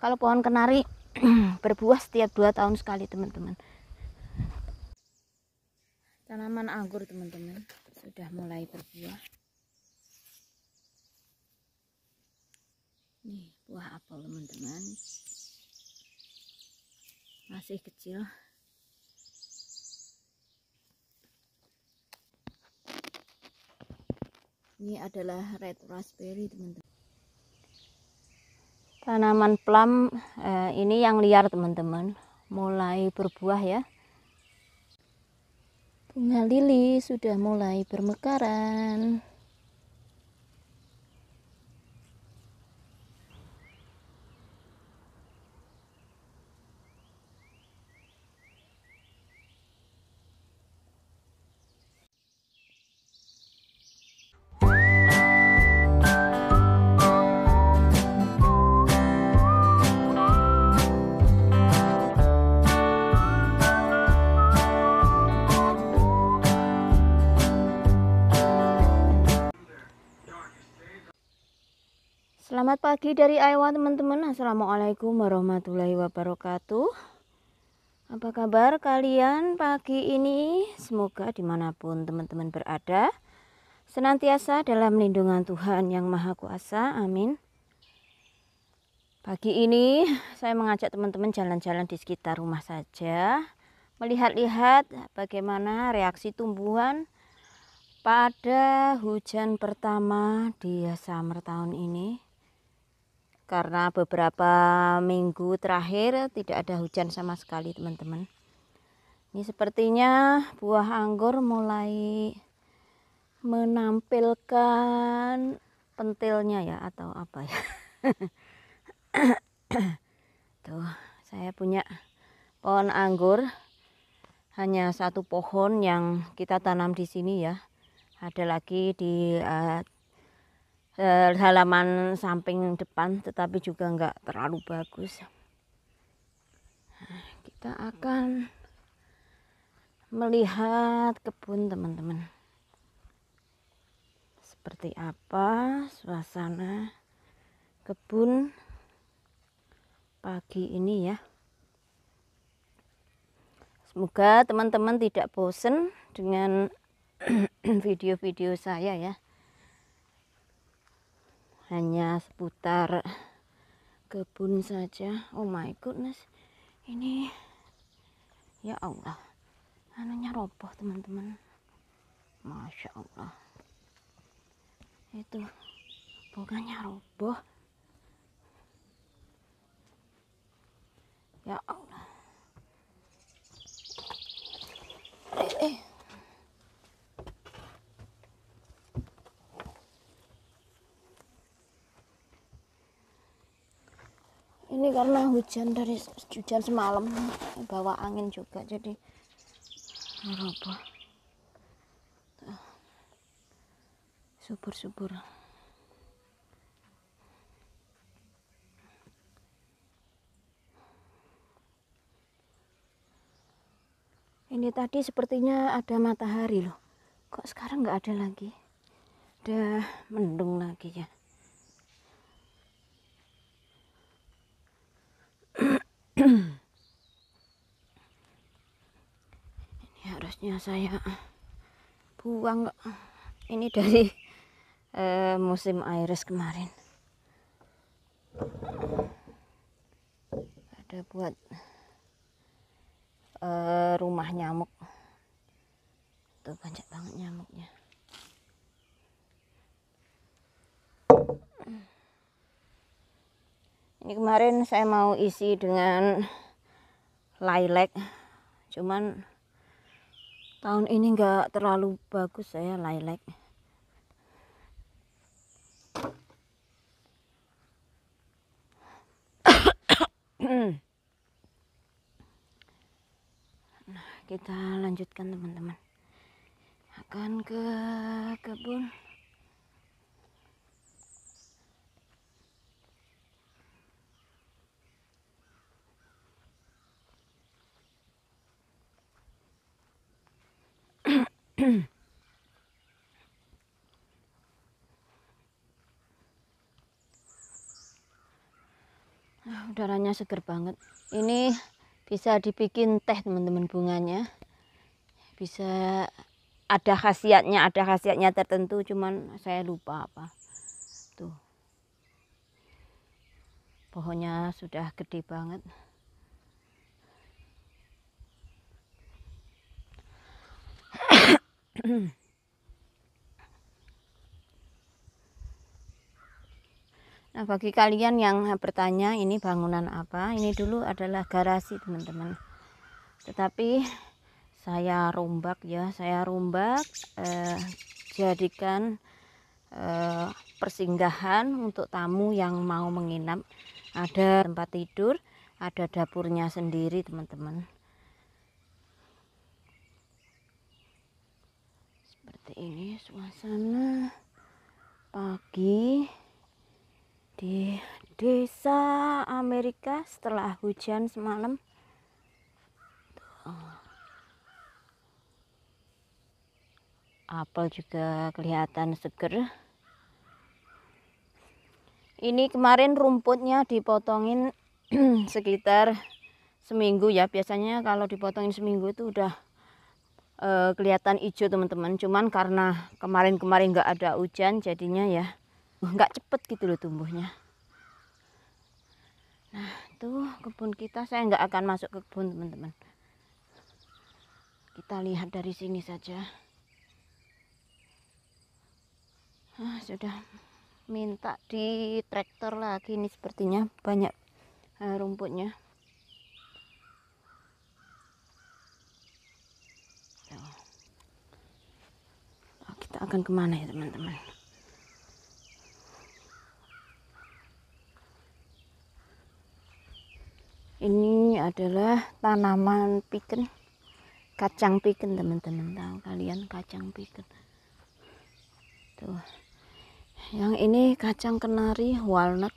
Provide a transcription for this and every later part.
kalau pohon kenari berbuah setiap dua tahun sekali teman-teman tanaman anggur teman-teman sudah mulai berbuah Ini buah apel teman-teman masih kecil ini adalah red raspberry teman-teman tanaman plum eh, ini yang liar teman-teman mulai berbuah ya bunga lili sudah mulai bermekaran pagi dari Iowa teman-teman Assalamualaikum warahmatullahi wabarakatuh Apa kabar kalian pagi ini Semoga dimanapun teman-teman berada Senantiasa dalam lindungan Tuhan yang Maha Kuasa Amin Pagi ini saya mengajak teman-teman jalan-jalan di sekitar rumah saja Melihat-lihat bagaimana reaksi tumbuhan pada hujan pertama di summer tahun ini karena beberapa minggu terakhir tidak ada hujan sama sekali teman-teman ini sepertinya buah anggur mulai menampilkan pentilnya ya atau apa ya tuh saya punya pohon anggur hanya satu pohon yang kita tanam di sini ya ada lagi di uh, Eh, halaman samping depan tetapi juga enggak terlalu bagus nah, kita akan melihat kebun teman-teman seperti apa suasana kebun pagi ini ya semoga teman-teman tidak bosen dengan video-video saya ya hanya seputar kebun saja oh my goodness ini ya Allah anunya roboh teman-teman Masya Allah itu bukannya roboh ya Allah eh, eh. ini karena hujan dari hujan semalam bawa angin juga jadi apa ah. subur-subur ini tadi sepertinya ada matahari loh kok sekarang nggak ada lagi udah mendung lagi ya harusnya saya buang ini dari eh, musim iris kemarin ada buat eh, rumah nyamuk tuh banyak banget nyamuknya ini kemarin saya mau isi dengan lilac cuman tahun ini nggak terlalu bagus saya lilac nah kita lanjutkan teman-teman akan ke kebun Ah, udaranya seger banget ini bisa dibikin teh teman-teman bunganya bisa ada khasiatnya ada khasiatnya tertentu cuman saya lupa apa tuh pohonnya sudah gede banget Nah, bagi kalian yang bertanya ini bangunan apa, ini dulu adalah garasi, teman-teman. Tetapi saya rombak ya, saya rombak eh, jadikan eh, persinggahan untuk tamu yang mau menginap. Ada tempat tidur, ada dapurnya sendiri, teman-teman. seperti ini suasana pagi di desa Amerika setelah hujan semalam apel juga kelihatan seger ini kemarin rumputnya dipotongin sekitar seminggu ya biasanya kalau dipotongin seminggu itu udah uh, kelihatan hijau teman-teman cuman karena kemarin-kemarin nggak -kemarin ada hujan jadinya ya nggak cepet gitu loh tumbuhnya nah tuh kebun kita saya nggak akan masuk ke kebun teman-teman kita lihat dari sini saja ah, sudah minta di traktor lagi ini sepertinya banyak eh, rumputnya kita akan kemana ya teman-teman ini adalah tanaman piken kacang piken teman-teman tahu kalian kacang piken tuh yang ini kacang kenari walnut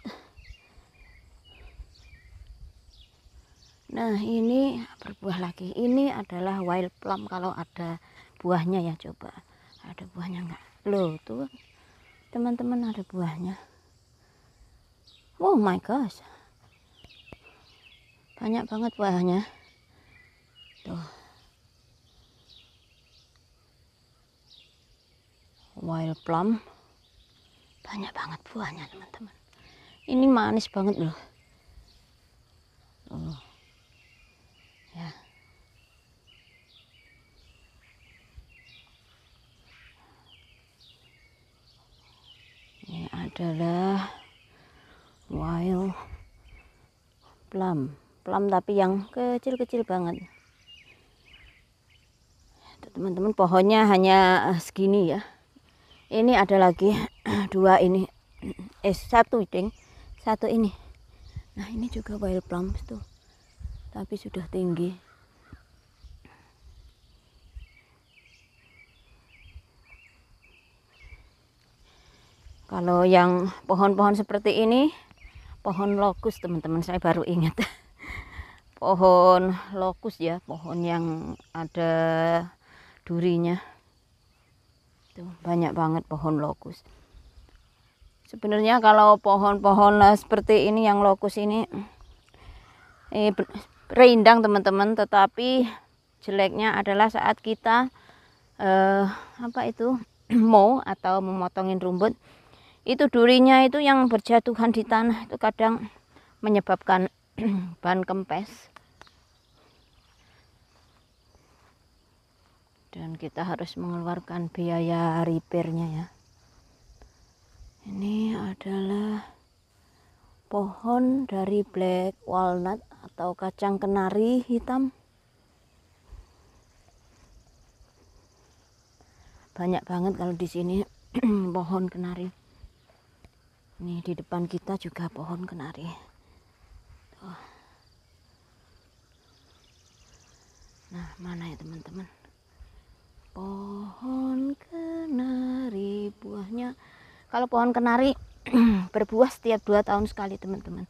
nah ini berbuah lagi ini adalah wild plum kalau ada buahnya ya coba ada buahnya enggak loh tuh teman-teman ada buahnya oh my gosh banyak banget buahnya tuh wild plum banyak banget buahnya teman-teman ini manis banget loh ya adalah wild plum plum tapi yang kecil-kecil banget teman-teman pohonnya hanya eh, segini ya ini ada lagi dua ini eh satu ding satu ini nah ini juga wild plum tuh tapi sudah tinggi Kalau yang pohon-pohon seperti ini, pohon lokus teman-teman saya baru ingat. pohon lokus ya, pohon yang ada durinya. Tuh, banyak banget pohon lokus. Sebenarnya kalau pohon-pohon eh, seperti ini yang lokus ini eh, rindang teman-teman, tetapi jeleknya adalah saat kita eh, apa itu mau atau memotongin rumput itu durinya itu yang berjatuhan di tanah itu kadang menyebabkan bahan kempes dan kita harus mengeluarkan biaya repairnya ya ini adalah pohon dari black walnut atau kacang kenari hitam banyak banget kalau di sini pohon kenari ini di depan kita juga pohon kenari. Tuh. Nah, mana ya teman-teman? Pohon kenari buahnya. Kalau pohon kenari berbuah setiap dua tahun sekali, teman-teman.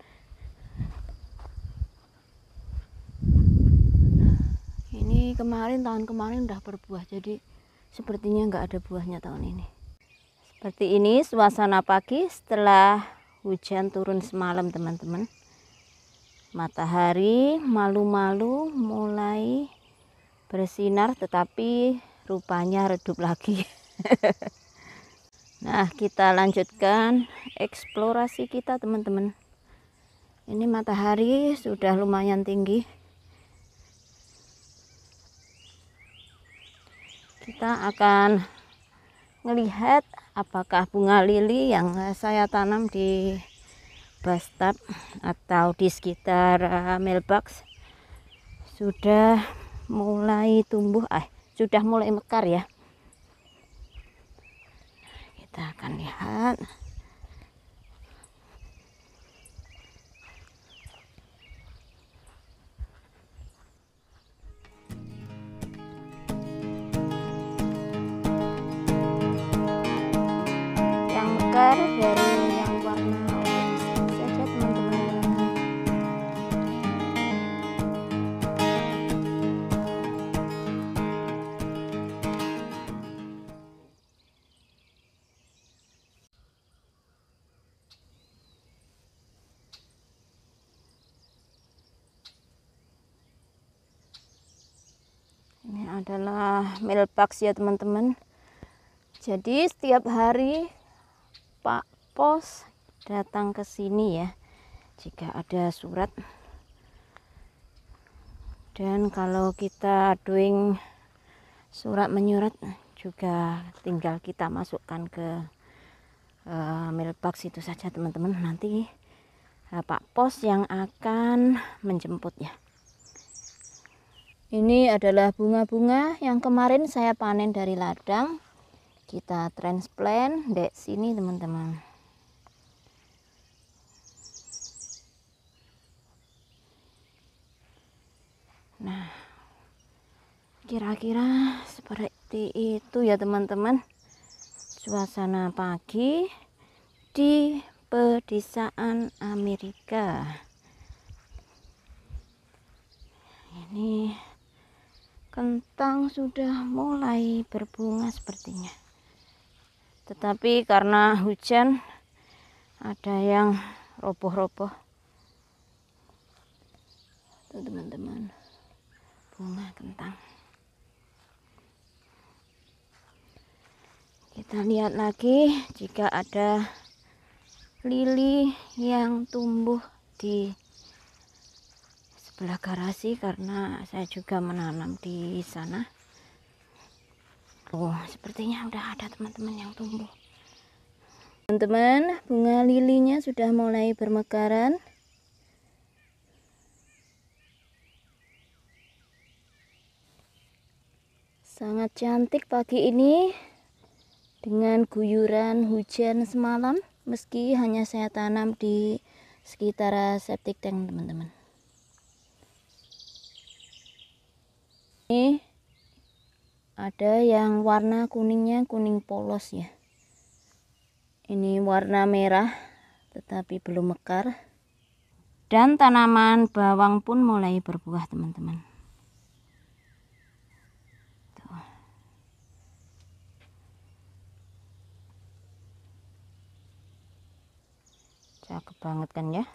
Nah, ini kemarin tahun kemarin udah berbuah, jadi sepertinya nggak ada buahnya tahun ini. Seperti ini suasana pagi setelah hujan turun semalam teman-teman. Matahari malu-malu mulai bersinar tetapi rupanya redup lagi. nah, kita lanjutkan eksplorasi kita teman-teman. Ini matahari sudah lumayan tinggi. Kita akan melihat apakah bunga lili yang eh, saya tanam di bathtub atau di sekitar eh, mailbox sudah mulai tumbuh ah sudah mulai mekar ya kita akan lihat lingkar dari yang warna orange saja teman-teman ini adalah mailbox ya teman-teman jadi setiap hari Pak Pos datang ke sini ya jika ada surat dan kalau kita doing surat menyurat juga tinggal kita masukkan ke uh, mailbox itu saja teman-teman nanti uh, Pak Pos yang akan menjemputnya. ini adalah bunga-bunga yang kemarin saya panen dari ladang kita transplant dari sini teman-teman nah kira-kira seperti itu ya teman-teman suasana pagi di pedesaan Amerika ini kentang sudah mulai berbunga sepertinya tetapi karena hujan ada yang roboh-roboh itu teman-teman bunga kentang kita lihat lagi jika ada lili yang tumbuh di sebelah garasi karena saya juga menanam di sana oh sepertinya udah ada teman-teman yang tumbuh teman-teman bunga lilinya sudah mulai bermekaran sangat cantik pagi ini dengan guyuran hujan semalam meski hanya saya tanam di sekitar septic tank teman-teman ini ada yang warna kuningnya kuning polos ya ini warna merah tetapi belum mekar dan tanaman bawang pun mulai berbuah teman-teman cakep banget kan ya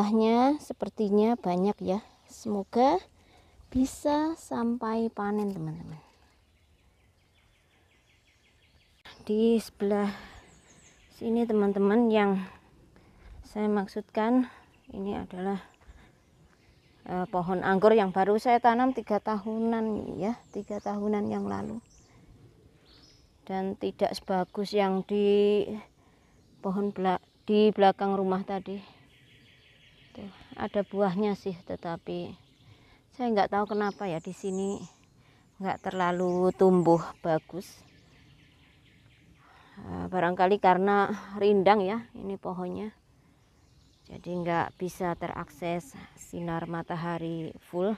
buahnya sepertinya banyak ya semoga bisa sampai panen teman-teman di sebelah sini teman-teman yang saya maksudkan ini adalah eh, pohon anggur yang baru saya tanam tiga tahunan ya tiga tahunan yang lalu dan tidak sebagus yang di pohon belak di belakang rumah tadi Tuh, gitu. ada buahnya sih tetapi saya nggak tahu kenapa ya di sini nggak terlalu tumbuh bagus eh, barangkali karena rindang ya ini pohonnya jadi nggak bisa terakses sinar matahari full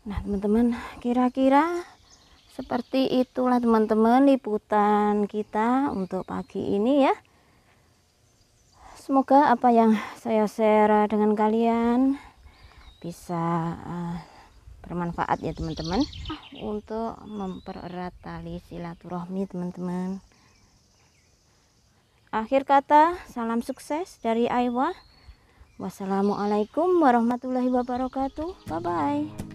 Nah, teman-teman, kira-kira seperti itulah teman-teman liputan kita untuk pagi ini ya semoga apa yang saya share dengan kalian bisa uh, bermanfaat ya teman-teman untuk mempererat tali silaturahmi teman-teman akhir kata salam sukses dari Aiwa wassalamualaikum warahmatullahi wabarakatuh bye bye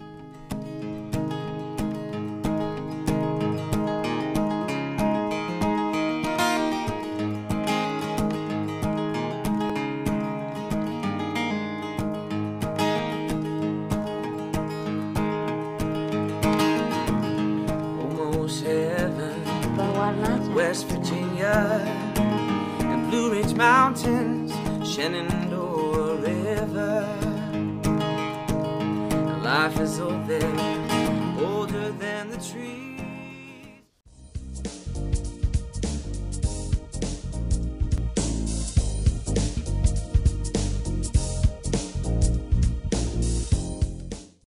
West Virginia, the Blue Ridge Mountains, Shenandoah River. Life is old there, older than.